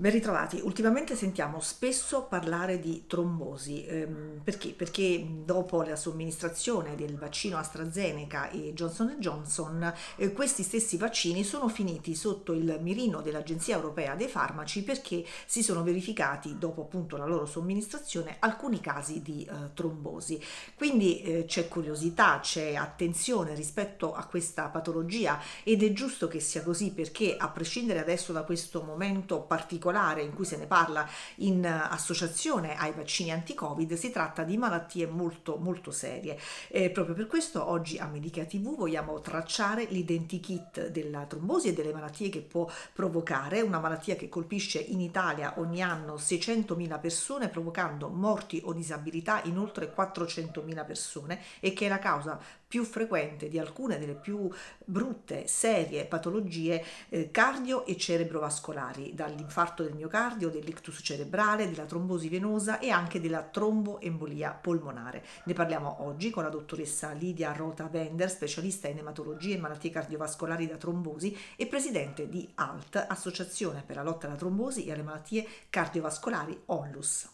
Ben ritrovati, ultimamente sentiamo spesso parlare di trombosi, ehm, perché? Perché dopo la somministrazione del vaccino AstraZeneca e Johnson Johnson, eh, questi stessi vaccini sono finiti sotto il mirino dell'Agenzia Europea dei Farmaci perché si sono verificati dopo appunto la loro somministrazione alcuni casi di eh, trombosi. Quindi eh, c'è curiosità, c'è attenzione rispetto a questa patologia ed è giusto che sia così perché a prescindere adesso da questo momento particolare particolare in cui se ne parla in associazione ai vaccini anti-Covid, si tratta di malattie molto molto serie. E proprio per questo oggi a Medica TV vogliamo tracciare l'identikit della trombosi e delle malattie che può provocare, una malattia che colpisce in Italia ogni anno 600.000 persone provocando morti o disabilità in oltre 400.000 persone e che è la causa più frequente di alcune delle più brutte, serie patologie eh, cardio e cerebrovascolari, dall'infarto del miocardio, dell'ictus cerebrale, della trombosi venosa e anche della tromboembolia polmonare. Ne parliamo oggi con la dottoressa Lidia Rota Bender, specialista in ematologia e malattie cardiovascolari da trombosi e presidente di ALT, Associazione per la lotta alla trombosi e alle malattie cardiovascolari ONLUS.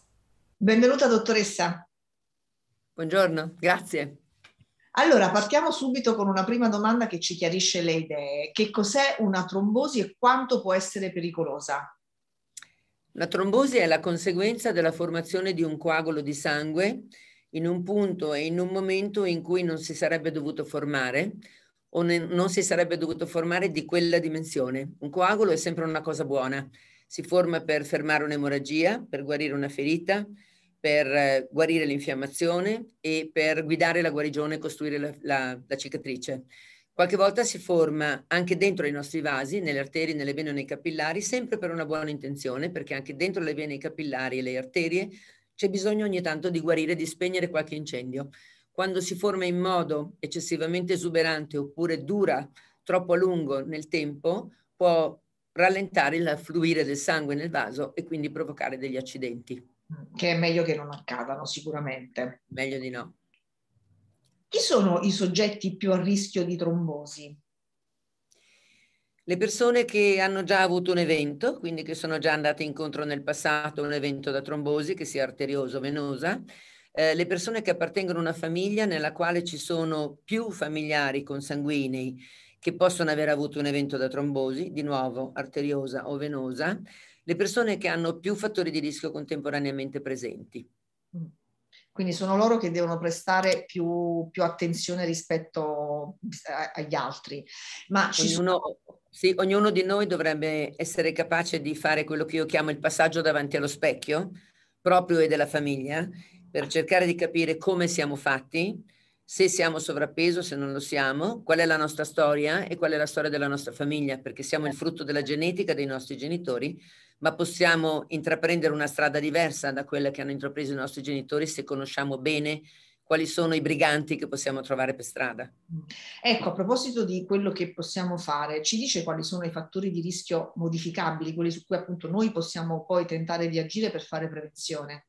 Benvenuta dottoressa. Buongiorno, grazie. Allora, partiamo subito con una prima domanda che ci chiarisce le idee. Che cos'è una trombosi e quanto può essere pericolosa? La trombosi è la conseguenza della formazione di un coagulo di sangue in un punto e in un momento in cui non si sarebbe dovuto formare o ne- non si sarebbe dovuto formare di quella dimensione. Un coagulo è sempre una cosa buona. Si forma per fermare un'emorragia, per guarire una ferita, per eh, guarire l'infiammazione e per guidare la guarigione e costruire la, la, la cicatrice. Qualche volta si forma anche dentro i nostri vasi, nelle arterie, nelle vene o nei capillari, sempre per una buona intenzione, perché anche dentro le vene, i capillari e le arterie c'è bisogno ogni tanto di guarire, di spegnere qualche incendio. Quando si forma in modo eccessivamente esuberante oppure dura troppo a lungo nel tempo, può rallentare il fluire del sangue nel vaso e quindi provocare degli accidenti. Mm, che è meglio che non accadano sicuramente. Meglio di no. Chi sono i soggetti più a rischio di trombosi? Le persone che hanno già avuto un evento, quindi che sono già andate incontro nel passato a un evento da trombosi, che sia arterioso o venosa, eh, le persone che appartengono a una famiglia nella quale ci sono più familiari consanguinei che possono aver avuto un evento da trombosi, di nuovo arteriosa o venosa, le persone che hanno più fattori di rischio contemporaneamente presenti. Mm. Quindi sono loro che devono prestare più, più attenzione rispetto agli altri. Ma ognuno, sono... sì, ognuno di noi dovrebbe essere capace di fare quello che io chiamo il passaggio davanti allo specchio, proprio e della famiglia, per cercare di capire come siamo fatti, se siamo sovrappeso, se non lo siamo, qual è la nostra storia e qual è la storia della nostra famiglia, perché siamo il frutto della genetica dei nostri genitori, ma possiamo intraprendere una strada diversa da quella che hanno intrapreso i nostri genitori se conosciamo bene quali sono i briganti che possiamo trovare per strada. Ecco, a proposito di quello che possiamo fare, ci dice quali sono i fattori di rischio modificabili, quelli su cui appunto noi possiamo poi tentare di agire per fare prevenzione?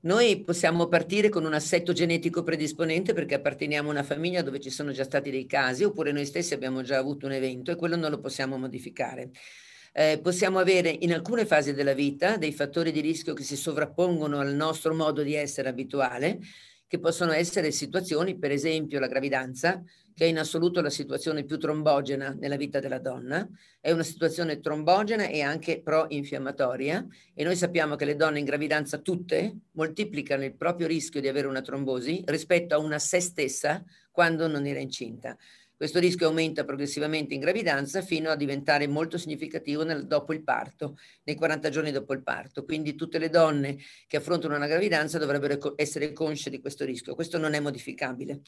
Noi possiamo partire con un assetto genetico predisponente perché apparteniamo a una famiglia dove ci sono già stati dei casi oppure noi stessi abbiamo già avuto un evento e quello non lo possiamo modificare. Eh, possiamo avere in alcune fasi della vita dei fattori di rischio che si sovrappongono al nostro modo di essere abituale, che possono essere situazioni, per esempio la gravidanza, che è in assoluto la situazione più trombogena nella vita della donna, è una situazione trombogena e anche pro-infiammatoria e noi sappiamo che le donne in gravidanza tutte moltiplicano il proprio rischio di avere una trombosi rispetto a una se stessa quando non era incinta. Questo rischio aumenta progressivamente in gravidanza fino a diventare molto significativo nel, dopo il parto, nei 40 giorni dopo il parto. Quindi tutte le donne che affrontano una gravidanza dovrebbero essere consce di questo rischio. Questo non è modificabile.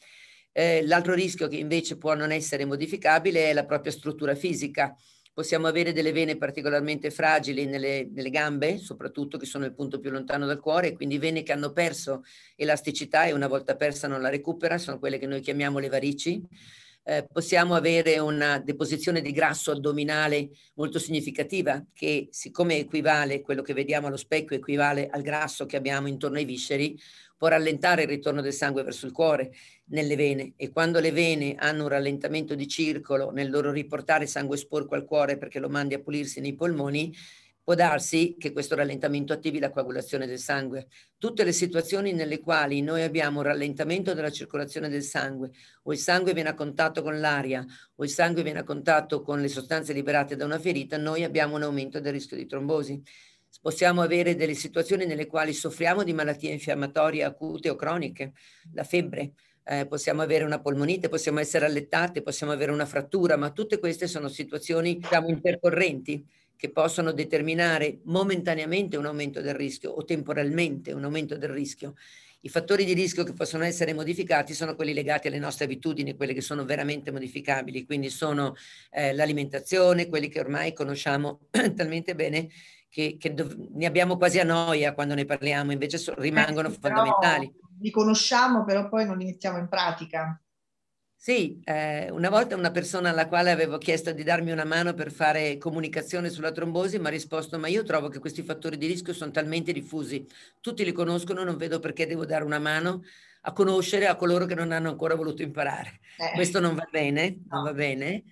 Eh, l'altro rischio che invece può non essere modificabile è la propria struttura fisica possiamo avere delle vene particolarmente fragili nelle, nelle, gambe, soprattutto che sono il punto più lontano dal cuore, quindi vene che hanno perso elasticità e una volta persa non la recupera, sono quelle che noi chiamiamo le varici eh, possiamo avere una deposizione di grasso addominale molto significativa che siccome equivale, quello che vediamo allo specchio equivale al grasso che abbiamo intorno ai visceri, può rallentare il ritorno del sangue verso il cuore nelle vene e quando le vene hanno un rallentamento di circolo nel loro riportare sangue sporco al cuore perché lo mandi a pulirsi nei polmoni, Può darsi che questo rallentamento attivi la coagulazione del sangue. Tutte le situazioni nelle quali noi abbiamo un rallentamento della circolazione del sangue, o il sangue viene a contatto con l'aria, o il sangue viene a contatto con le sostanze liberate da una ferita, noi abbiamo un aumento del rischio di trombosi. Possiamo avere delle situazioni nelle quali soffriamo di malattie infiammatorie acute o croniche, la febbre, eh, possiamo avere una polmonite, possiamo essere allettate, possiamo avere una frattura, ma tutte queste sono situazioni diciamo, intercorrenti che possono determinare momentaneamente un aumento del rischio o temporalmente un aumento del rischio. I fattori di rischio che possono essere modificati sono quelli legati alle nostre abitudini, quelle che sono veramente modificabili, quindi sono eh, l'alimentazione, quelli che ormai conosciamo talmente bene che, che ne abbiamo quasi a noia quando ne parliamo, invece so rimangono eh, fondamentali. Li conosciamo, però poi non li mettiamo in pratica. Sì, eh, una volta una persona alla quale avevo chiesto di darmi una mano per fare comunicazione sulla trombosi mi ha risposto ma io trovo che questi fattori di rischio sono talmente diffusi, tutti li conoscono, non vedo perché devo dare una mano a conoscere a coloro che non hanno ancora voluto imparare. Eh. Questo non va bene, non va bene.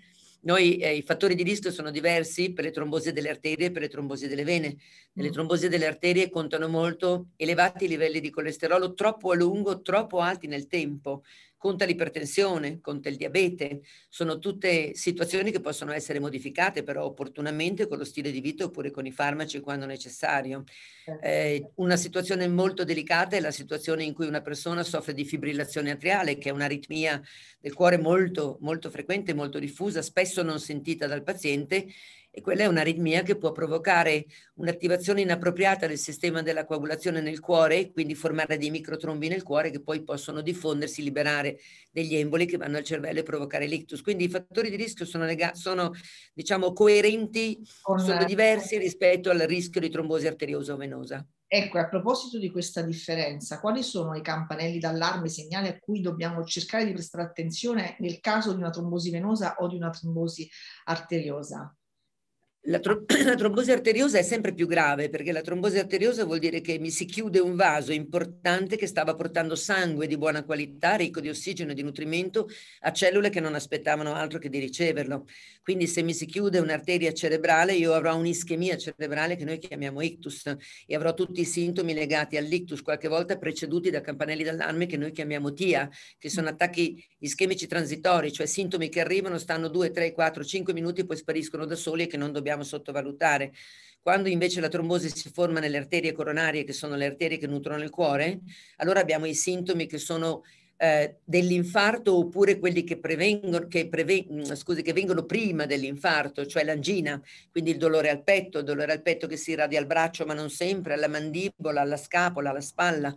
Noi eh, i fattori di rischio sono diversi per le trombosi delle arterie e per le trombosi delle vene. Nelle mm. trombosi delle arterie contano molto elevati livelli di colesterolo troppo a lungo, troppo alti nel tempo conta l'ipertensione, conta il diabete, sono tutte situazioni che possono essere modificate però opportunamente con lo stile di vita oppure con i farmaci quando necessario. Certo. Eh, una situazione molto delicata è la situazione in cui una persona soffre di fibrillazione atriale, che è un'aritmia del cuore molto, molto frequente, molto diffusa, spesso non sentita dal paziente e quella è un'aritmia che può provocare un'attivazione inappropriata del sistema della coagulazione nel cuore, quindi formare dei microtrombi nel cuore che poi possono diffondersi, liberare degli emboli che vanno al cervello e provocare l'ictus. Quindi i fattori di rischio sono, lega- sono diciamo, coerenti, Corretto. sono diversi rispetto al rischio di trombosi arteriosa o venosa. Ecco, a proposito di questa differenza, quali sono i campanelli d'allarme, segnali a cui dobbiamo cercare di prestare attenzione nel caso di una trombosi venosa o di una trombosi arteriosa? La, tro- la, trombosi arteriosa è sempre più grave perché la trombosi arteriosa vuol dire che mi si chiude un vaso importante che stava portando sangue di buona qualità, ricco di ossigeno e di nutrimento, a cellule che non aspettavano altro che di riceverlo. Quindi se mi si chiude un'arteria cerebrale io avrò un'ischemia cerebrale che noi chiamiamo ictus e avrò tutti i sintomi legati all'ictus, qualche volta preceduti da campanelli d'allarme che noi chiamiamo TIA, che sono attacchi ischemici transitori, cioè sintomi che arrivano, stanno 2, 3, 4, 5 minuti e poi spariscono da soli e che non dobbiamo possiamo sottovalutare. Quando invece la trombosi si forma nelle arterie coronarie, che sono le arterie che nutrono il cuore, allora abbiamo i sintomi che sono eh, dell'infarto oppure quelli che, prevengono, che, preven- mm, scusi, che vengono prima dell'infarto, cioè l'angina, quindi il dolore al petto, il dolore al petto che si irradia al braccio ma non sempre, alla mandibola, alla scapola, alla spalla,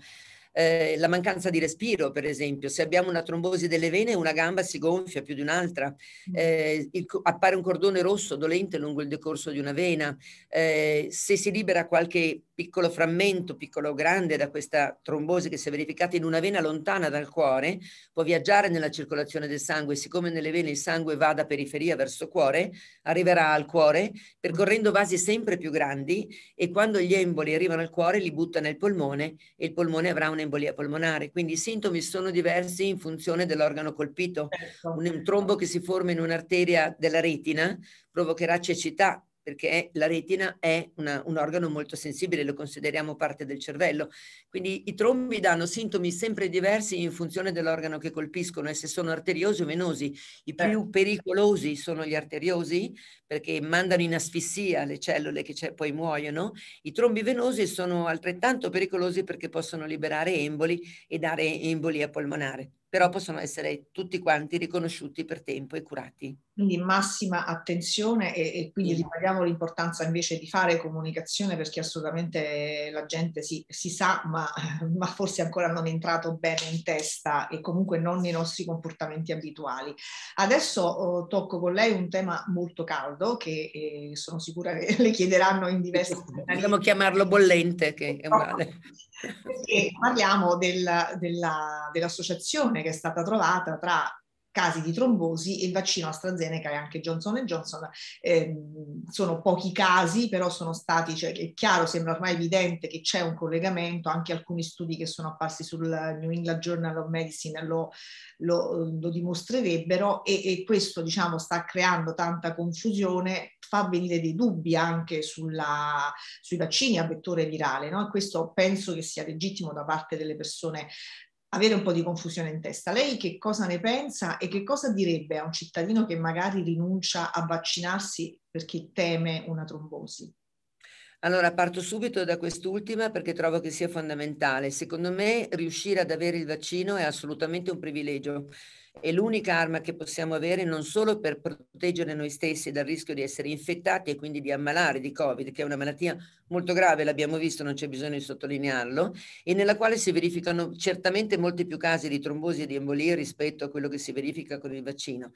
eh, la mancanza di respiro, per esempio. Se abbiamo una trombosi delle vene, una gamba si gonfia più di un'altra, mm. eh, il, appare un cordone rosso dolente lungo il decorso di una vena. Eh, se si libera qualche piccolo frammento, piccolo o grande, da questa trombosi che si è verificata in una vena lontana dal cuore, può viaggiare nella circolazione del sangue. Siccome nelle vene il sangue va da periferia verso cuore, arriverà al cuore percorrendo vasi sempre più grandi e quando gli emboli arrivano al cuore li butta nel polmone e il polmone avrà un un'embolia polmonare, quindi i sintomi sono diversi in funzione dell'organo colpito. Certo. Un trombo che si forma in un'arteria della retina provocherà cecità, perché la retina è una, un organo molto sensibile, lo consideriamo parte del cervello. Quindi i trombi danno sintomi sempre diversi in funzione dell'organo che colpiscono e se sono arteriosi o venosi. I più certo. pericolosi sono gli arteriosi perché mandano in asfissia le cellule che poi muoiono. I trombi venosi sono altrettanto pericolosi perché possono liberare emboli e dare embolia polmonare però possono essere tutti quanti riconosciuti per tempo e curati. Quindi massima attenzione e, e quindi ribadiamo l'importanza invece di fare comunicazione perché assolutamente la gente si, si sa ma, ma, forse ancora non è entrato bene in testa e comunque non nei nostri comportamenti abituali. Adesso oh, tocco con lei un tema molto caldo che eh, sono sicura che le chiederanno in diversi... a chiamarlo bollente che è uguale. Perché parliamo del, della, dell'associazione che è stata trovata tra casi di trombosi e il vaccino AstraZeneca e anche Johnson Johnson ehm, sono pochi casi, però sono stati, cioè, è chiaro, sembra ormai evidente che c'è un collegamento, anche alcuni studi che sono apparsi sul New England Journal of Medicine lo, lo, ehm, lo dimostrerebbero e, e, questo diciamo sta creando tanta confusione, fa venire dei dubbi anche sulla, sui vaccini a vettore virale, no? questo penso che sia legittimo da parte delle persone avere un po' di confusione in testa. Lei che cosa ne pensa e che cosa direbbe a un cittadino che magari rinuncia a vaccinarsi perché teme una trombosi? Allora parto subito da quest'ultima perché trovo che sia fondamentale. Secondo me riuscire ad avere il vaccino è assolutamente un privilegio è l'unica arma che possiamo avere non solo per proteggere noi stessi dal rischio di essere infettati e quindi di ammalare di Covid, che è una malattia molto grave, l'abbiamo visto, non c'è bisogno di sottolinearlo, e nella quale si verificano certamente molti più casi di trombosi e di embolie rispetto a quello che si verifica con il vaccino.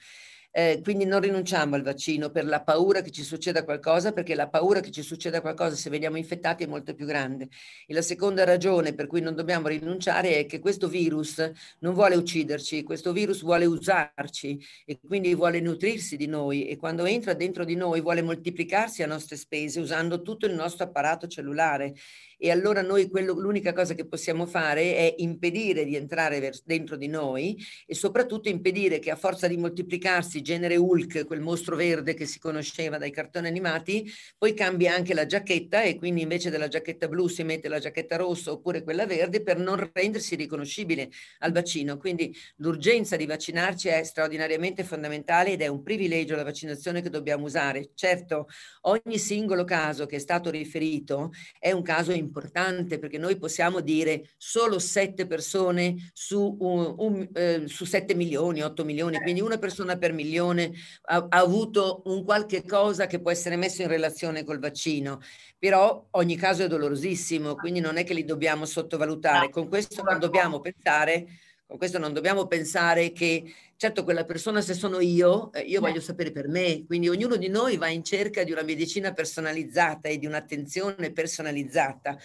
Eh, quindi non rinunciamo al vaccino per la paura che ci succeda qualcosa, perché la paura che ci succeda qualcosa se veniamo infettati è molto più grande. E la seconda ragione per cui non dobbiamo rinunciare è che questo virus non vuole ucciderci, questo virus vuole vuole usarci e quindi vuole nutrirsi di noi e quando entra dentro di noi vuole moltiplicarsi a nostre spese usando tutto il nostro apparato cellulare. E allora noi quello, l'unica cosa che possiamo fare è impedire di entrare vers- dentro di noi e soprattutto impedire che a forza di moltiplicarsi genere Hulk, quel mostro verde che si conosceva dai cartoni animati, poi cambia anche la giacchetta e quindi invece della giacchetta blu si mette la giacchetta rossa oppure quella verde per non rendersi riconoscibile al bacino. Quindi l'urgenza di vaccinarci è straordinariamente fondamentale ed è un privilegio la vaccinazione che dobbiamo usare. Certo, ogni singolo caso che è stato riferito è un caso importante perché noi possiamo dire solo 7 persone su, un, un, eh, su 7 milioni, 8 milioni, quindi una persona per milione ha, ha avuto un qualche cosa che può essere messo in relazione col vaccino, però ogni caso è dolorosissimo, quindi non è che li dobbiamo sottovalutare. Con questo non dobbiamo pensare con questo non dobbiamo pensare che, certo, quella persona se sono io, eh, io voglio eh. sapere per me. Quindi ognuno di noi va in cerca di una medicina personalizzata e di un'attenzione personalizzata.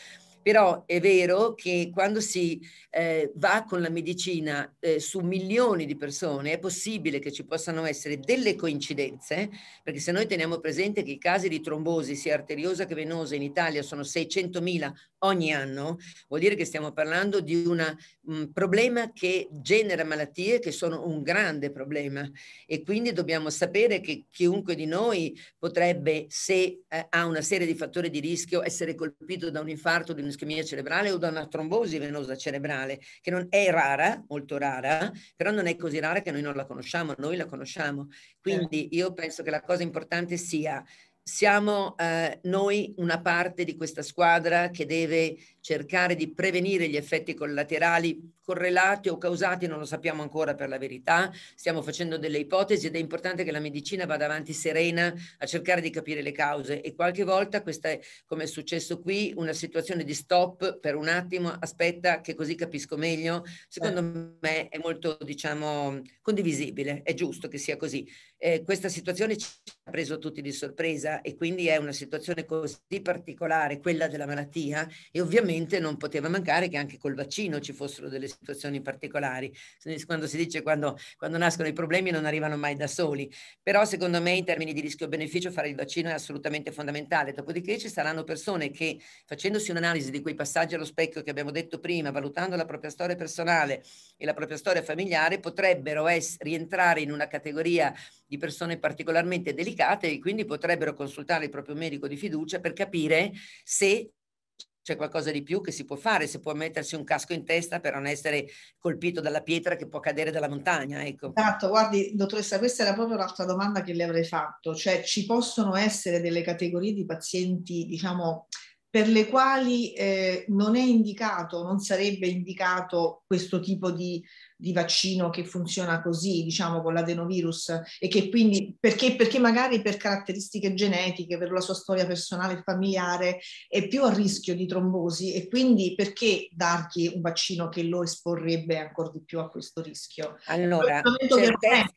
Però è vero che quando si eh, va con la medicina eh, su milioni di persone è possibile che ci possano essere delle coincidenze, perché se noi teniamo presente che i casi di trombosi, sia arteriosa che venosa, in Italia sono 600.000 ogni anno, vuol dire che stiamo parlando di un mm, problema che genera malattie che sono un grande problema e quindi dobbiamo sapere che chiunque di noi potrebbe, se eh, ha una serie di fattori di rischio, essere colpito da un infarto, di un ischemia cerebrale o da una trombosi venosa cerebrale, che non è rara, molto rara, però non è così rara che noi non la conosciamo, noi la conosciamo. Quindi certo. io penso che la cosa importante sia siamo eh, noi una parte di questa squadra che deve cercare di prevenire gli effetti collaterali correlati o causati, non lo sappiamo ancora per la verità, stiamo facendo delle ipotesi ed è importante che la medicina vada avanti serena a cercare di capire le cause e qualche volta questa è, come è successo qui, una situazione di stop per un attimo, aspetta che così capisco meglio, secondo eh. me è molto, diciamo, condivisibile, è giusto che sia così. Eh, questa situazione ci ha preso tutti di sorpresa e quindi è una situazione così particolare, quella della malattia e ovviamente ovviamente non poteva mancare che anche col vaccino ci fossero delle situazioni particolari. Quando si dice quando, quando nascono i problemi non arrivano mai da soli, però secondo me in termini di rischio-beneficio fare il vaccino è assolutamente fondamentale. Dopodiché ci saranno persone che facendosi un'analisi di quei passaggi allo specchio che abbiamo detto prima, valutando la propria storia personale e la propria storia familiare, potrebbero es- rientrare in una categoria di persone particolarmente delicate e quindi potrebbero consultare il proprio medico di fiducia per capire se c'è qualcosa di più che si può fare, si può mettersi un casco in testa per non essere colpito dalla pietra che può cadere dalla montagna. Ecco. Esatto, guardi, dottoressa, questa era proprio l'altra domanda che le avrei fatto, cioè ci possono essere delle categorie di pazienti, diciamo, per le quali eh, non è indicato, non sarebbe indicato questo tipo di di vaccino che funziona così, diciamo con l'adenovirus, e che quindi perché, perché magari per caratteristiche genetiche, per la sua storia personale e familiare, è più a rischio di trombosi e quindi perché dargli un vaccino che lo esporrebbe ancora di più a questo rischio? Allora, certezze,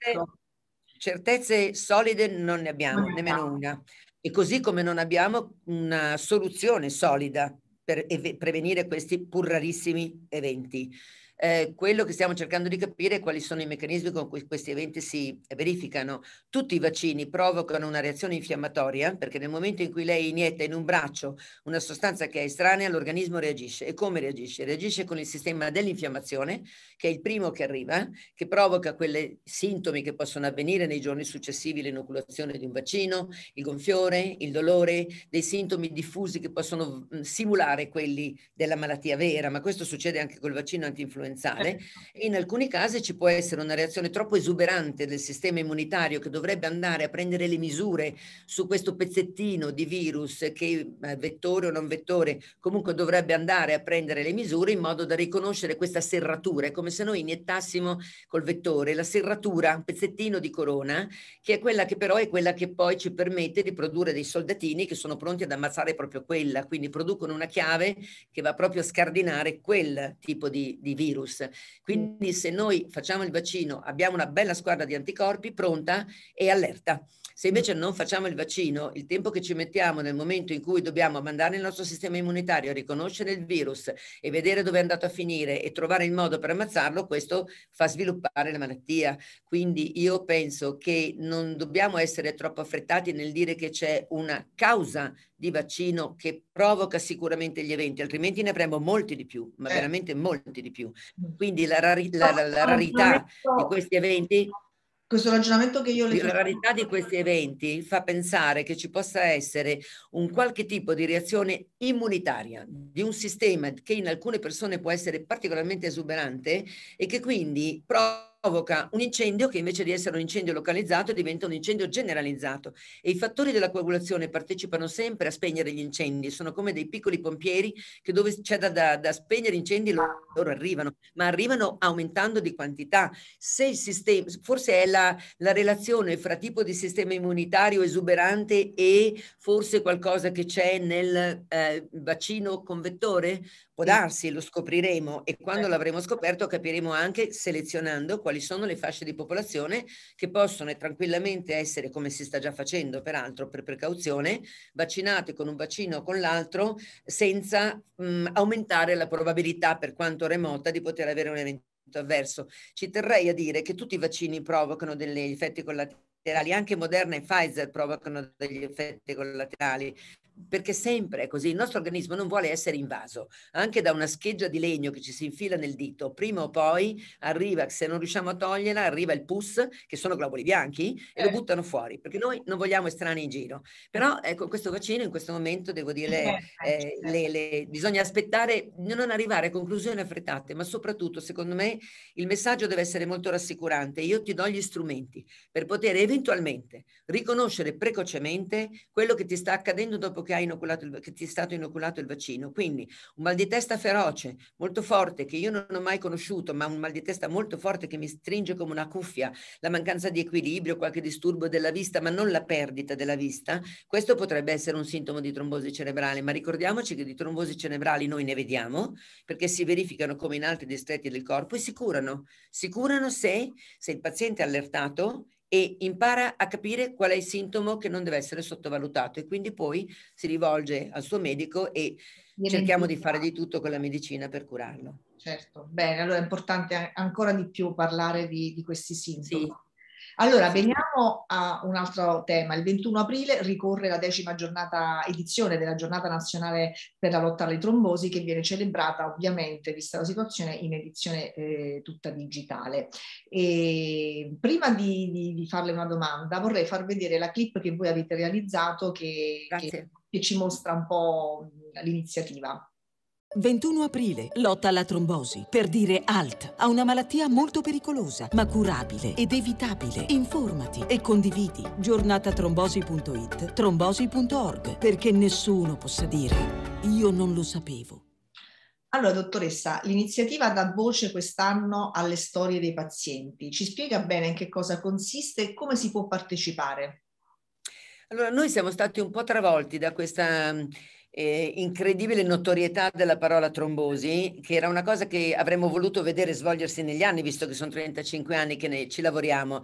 certezze solide non ne abbiamo, non nemmeno no. una. E così come non abbiamo una soluzione solida per prevenire questi pur rarissimi eventi eh, quello che stiamo cercando di capire è quali sono i meccanismi con cui questi eventi si verificano. Tutti i vaccini provocano una reazione infiammatoria perché nel momento in cui lei inietta in un braccio una sostanza che è estranea, l'organismo reagisce. E come reagisce? Reagisce con il sistema dell'infiammazione, che è il primo che arriva, che provoca quei sintomi che possono avvenire nei giorni successivi all'inoculazione di un vaccino, il gonfiore, il dolore, dei sintomi diffusi che possono simulare quelli della malattia vera, ma questo succede anche col vaccino antinfluenzale provenzale e certo. in alcuni casi ci può essere una reazione troppo esuberante del sistema immunitario che dovrebbe andare a prendere le misure su questo pezzettino di virus che eh, vettore o non vettore comunque dovrebbe andare a prendere le misure in modo da riconoscere questa serratura. È come se noi iniettassimo col vettore la serratura, un pezzettino di corona, che è quella che però è quella che poi ci permette di produrre dei soldatini che sono pronti ad ammazzare proprio quella, quindi producono una chiave che va proprio a scardinare quel tipo di, di virus virus. Mm. Quindi se noi facciamo il vaccino abbiamo una bella squadra di anticorpi pronta e allerta. Se invece non facciamo il vaccino, il tempo che ci mettiamo nel momento in cui dobbiamo mandare il nostro sistema immunitario a riconoscere il virus e vedere dove è andato a finire e trovare il modo per ammazzarlo, questo fa sviluppare la malattia. Quindi io penso che non dobbiamo essere troppo affrettati nel dire che c'è una causa di vaccino che provoca sicuramente gli eventi, altrimenti ne avremmo molti di più, ma eh. veramente molti di più. Mm. Quindi la, rari- la, la, la rarità di questi eventi questo ragionamento che io le... La rarità di questi eventi fa pensare che ci possa essere un qualche tipo di reazione immunitaria di un sistema che in alcune persone può essere particolarmente esuberante e che quindi proprio provoca un incendio che invece di essere un incendio localizzato diventa un incendio generalizzato e i fattori della coagulazione partecipano sempre a spegnere gli incendi, sono come dei piccoli pompieri che dove c'è da, da, da spegnere incendi loro arrivano, ma arrivano aumentando di quantità. Se il sistema, forse è la, la relazione fra tipo di sistema immunitario esuberante e forse qualcosa che c'è nel eh, vaccino convettore, Può darsi, lo scopriremo e quando certo. l'avremo scoperto capiremo anche selezionando quali sono le fasce di popolazione che possono tranquillamente essere, come si sta già facendo peraltro per precauzione, vaccinate con un vaccino o con l'altro senza mh, mhmm, aumentare la probabilità, per quanto remota, di poter avere un evento avverso. Ci terrei a dire che tutti i vaccini provocano degli effetti collaterali anche Moderna e Pfizer provocano degli effetti collaterali perché sempre è così, il nostro organismo non vuole essere invaso, anche da una scheggia di legno che ci si infila nel dito, prima o poi arriva, se non riusciamo a toglierla, arriva il pus, che sono globuli bianchi, e lo eh. buttano fuori, perché noi non vogliamo estranei in giro. Però ecco, questo vaccino in questo momento, devo dire, eh, eh, eh certo. le, le, bisogna aspettare, non arrivare a conclusioni affrettate, ma soprattutto, secondo me, il messaggio deve essere molto rassicurante. Io ti do gli strumenti per poter eventualmente riconoscere precocemente quello che ti sta accadendo dopo dopo che, il, che, ti è stato inoculato il vaccino. Quindi un mal di testa feroce, molto forte, che io non ho mai conosciuto, ma un mal di testa molto forte che mi stringe come una cuffia, la mancanza di equilibrio, qualche disturbo della vista, ma non la perdita della vista, questo potrebbe essere un sintomo di trombosi cerebrale, ma ricordiamoci che di trombosi cerebrali noi ne vediamo, perché si verificano come in altri distretti del corpo e si curano. Si curano se, se il paziente è allertato e impara a capire qual è il sintomo che non deve essere sottovalutato e quindi poi si rivolge al suo medico e cerchiamo di fare di tutto con la medicina per curarlo. Certo, bene, allora è importante ancora di più parlare di, di questi sintomi. Sì. Allora, veniamo a un altro tema. Il 21 aprile ricorre la decima giornata edizione della giornata nazionale per la lotta alle trombosi che viene celebrata ovviamente, vista la situazione, in edizione eh, tutta digitale. E prima di, di, di, farle una domanda vorrei far vedere la clip che voi avete realizzato che, che, che ci mostra un po' l'iniziativa. 21 aprile, lotta alla trombosi, per dire ALT, a una malattia molto pericolosa, ma curabile ed evitabile. Informati e condividi. Giornatatrombosi.it, trombosi.org, perché nessuno possa dire io non lo sapevo. Allora, dottoressa, l'iniziativa dà voce quest'anno alle storie dei pazienti. Ci spiega bene in che cosa consiste e come si può partecipare? Allora, noi siamo stati un po' travolti da questa eh, incredibile notorietà della parola trombosi, che era una cosa che avremmo voluto vedere svolgersi negli anni, visto che sono 35 anni che ne, ci lavoriamo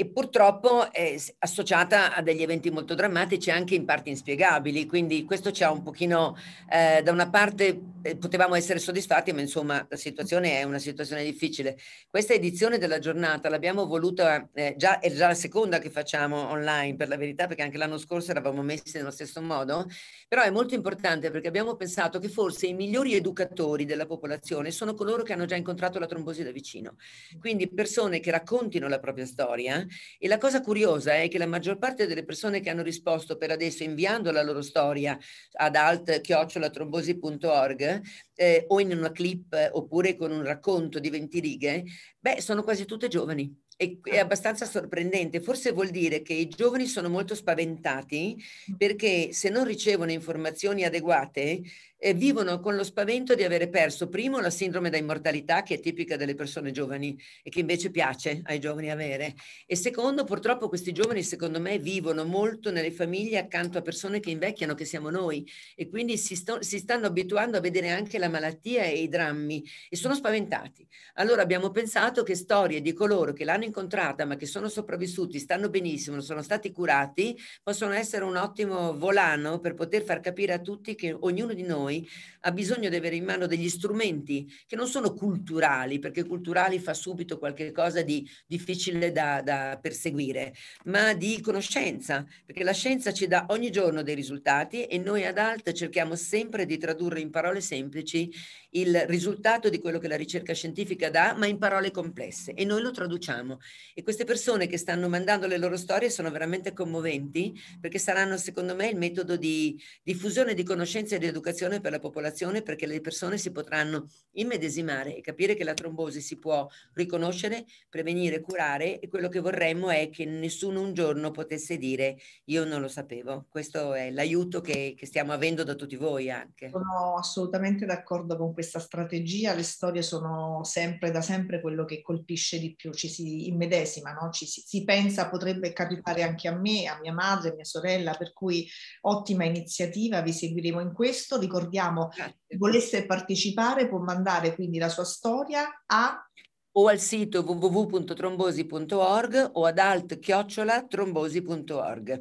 e purtroppo è associata a degli eventi molto drammatici anche in parte inspiegabili, quindi questo ci ha un pochino, eh, da una parte eh, potevamo essere soddisfatti, ma insomma la situazione è una situazione difficile. Questa edizione della giornata l'abbiamo voluta, eh, già, è già la seconda che facciamo online per la verità, perché anche l'anno scorso eravamo messi nello stesso modo, però è molto importante perché abbiamo pensato che forse i migliori educatori della popolazione sono coloro che hanno già incontrato la trombosi da vicino, quindi persone che raccontino la propria storia e la cosa curiosa è che la maggior parte delle persone che hanno risposto per adesso inviando la loro storia ad alt-trombosi.org eh, o in una clip eh, oppure con un racconto di 20 righe, beh, sono quasi tutte giovani è, ah. abbastanza sorprendente. Forse vuol dire che i giovani sono molto spaventati mm. perché se non ricevono informazioni adeguate eh, vivono con lo spavento di avere perso, primo, la sindrome da immortalità che è tipica delle persone giovani e che invece piace ai giovani avere, e secondo, purtroppo questi giovani, secondo me, vivono molto nelle famiglie accanto a persone che invecchiano, che siamo noi, e quindi si, sto, si stanno abituando a vedere anche la malattia e i drammi e sono spaventati. Allora abbiamo pensato che storie di coloro che l'hanno incontrata ma che sono sopravvissuti, stanno benissimo, sono stati curati, possono essere un ottimo volano per poter far capire a tutti che ognuno di noi noi ha bisogno di avere in mano degli strumenti che non sono culturali, perché culturali fa subito qualcosa di difficile da, da perseguire, ma di conoscenza, perché la scienza ci dà ogni giorno dei risultati e noi ad ALT cerchiamo sempre di tradurre in parole semplici il risultato di quello che la ricerca scientifica dà, ma in parole complesse e noi lo traduciamo. E queste persone che stanno mandando le loro storie sono veramente commoventi perché saranno secondo me il metodo di diffusione di conoscenza e di educazione per la popolazione perché le persone si potranno immedesimare e capire che la trombosi si può riconoscere, prevenire, curare e quello che vorremmo è che nessuno un giorno potesse dire io non lo sapevo. Questo è l'aiuto che, che stiamo avendo da tutti voi anche. Sono assolutamente d'accordo con questa strategia, le storie sono sempre da sempre quello che colpisce di più, ci si immedesima, no? ci si, si pensa potrebbe capitare anche a me, a mia madre, a mia sorella, per cui ottima iniziativa, vi seguiremo in questo, ricordate ricordiamo, Grazie. Certo. volesse partecipare può mandare quindi la sua storia a o al sito www.trombosi.org o ad alt-trombosi.org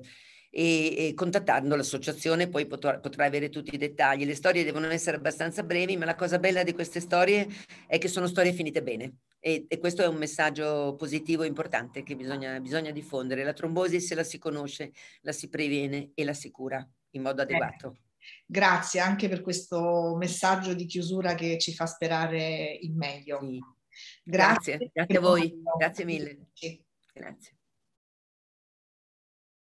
e, e contattando l'associazione poi potrà, potrà, avere tutti i dettagli. Le storie devono essere abbastanza brevi, ma la cosa bella di queste storie è che sono storie finite bene e, e questo è un messaggio positivo e importante che bisogna, bisogna, diffondere. La trombosi se la si conosce, la si previene e la si cura in modo adeguato. Grazie anche per questo messaggio di chiusura che ci fa sperare il meglio. Grazie, grazie, grazie a voi, grazie mille. Grazie.